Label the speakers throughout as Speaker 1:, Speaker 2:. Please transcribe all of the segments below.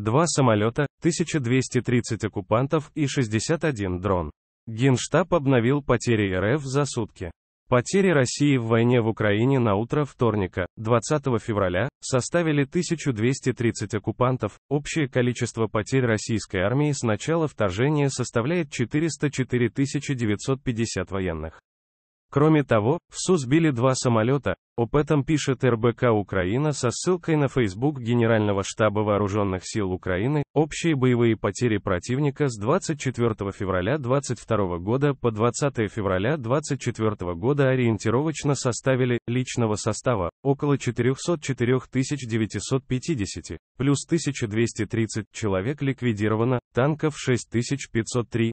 Speaker 1: 2 самолета, 1230 оккупантов и 61 дрон. Генштаб обновил потери РФ за сутки. Потери России в войне в Украине на утро вторника, 20 февраля, составили 1230 оккупантов. Общее количество потерь российской армии с начала вторжения составляет 404 950 военных. Кроме того, в СУ сбили два самолета, об этом пишет РБК Украина со ссылкой на Facebook Генерального штаба Вооруженных сил Украины, общие боевые потери противника с 24 февраля 2022 года по 20 февраля 2024 года ориентировочно составили, личного состава, около 404 950, плюс 1230 человек ликвидировано, танков 6503,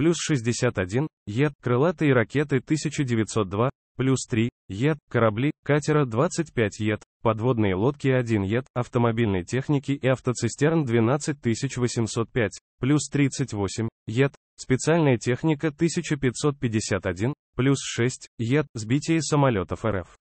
Speaker 1: плюс 61, Е, крылатые ракеты 1902, плюс 3, Е, корабли, катера 25 Е, подводные лодки 1 Е, автомобильной техники и автоцистерн 12805, плюс 38, Е, специальная техника 1551, плюс 6, Е, сбитие самолетов РФ.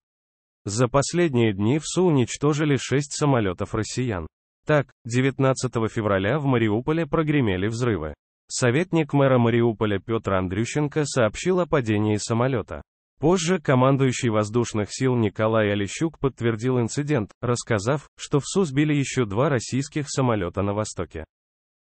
Speaker 1: За последние дни в СУ уничтожили 6 самолетов россиян. Так, 19 февраля в Мариуполе прогремели взрывы. Советник мэра Мариуполя Петр Андрющенко сообщил о падении самолета. Позже командующий воздушных сил Николай Олещук подтвердил инцидент, рассказав, что в СУ сбили еще два российских самолета на Востоке.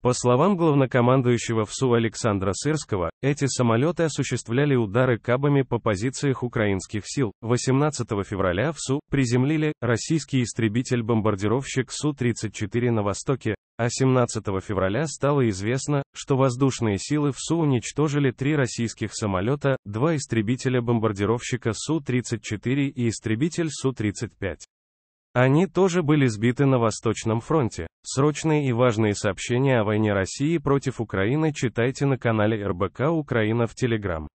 Speaker 1: По словам главнокомандующего ВСУ Александра Сырского, эти самолеты осуществляли удары кабами по позициях украинских сил. 18 февраля в СУ приземлили российский истребитель-бомбардировщик Су-34 на востоке а 17 февраля стало известно, что воздушные силы Су уничтожили три российских самолета, два истребителя-бомбардировщика Су-34 и истребитель Су-35. Они тоже были сбиты на Восточном фронте. Срочные и важные сообщения о войне России против Украины читайте на канале РБК Украина в Телеграм.